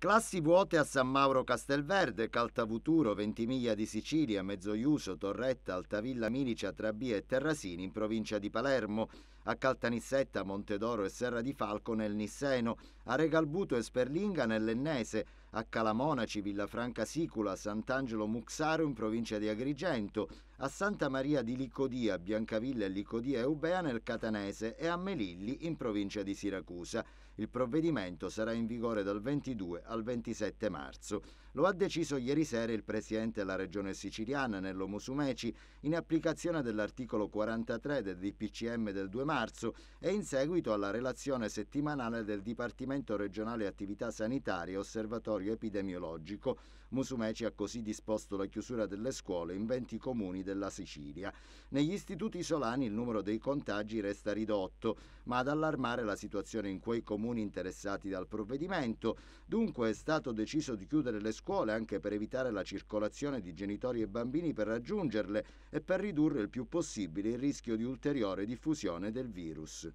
Classi vuote a San Mauro Castelverde, Caltavuturo, Ventimiglia di Sicilia, Mezzoiuso, Torretta, Altavilla Milicia, Trabia e Terrasini in provincia di Palermo, a Caltanissetta, Montedoro e Serra di Falco nel Nisseno, a Regalbuto e Sperlinga nell'Ennese, a Calamonaci, Villafranca Sicula, Sant'Angelo Muxaro in provincia di Agrigento, a Santa Maria di Licodia, Biancavilla e Licodia Eubea nel Catanese e a Melilli in provincia di Siracusa. Il provvedimento sarà in vigore dal 22 al 27 marzo. Lo ha deciso ieri sera il presidente della regione siciliana Nello Musumeci in applicazione dell'articolo 43 del DPCM del 2 marzo e in seguito alla relazione settimanale del Dipartimento regionale attività sanitaria Osservatorio laboratorio epidemiologico. Musumeci ha così disposto la chiusura delle scuole in 20 comuni della Sicilia. Negli istituti solani il numero dei contagi resta ridotto, ma ad allarmare la situazione in quei comuni interessati dal provvedimento. Dunque è stato deciso di chiudere le scuole anche per evitare la circolazione di genitori e bambini per raggiungerle e per ridurre il più possibile il rischio di ulteriore diffusione del virus.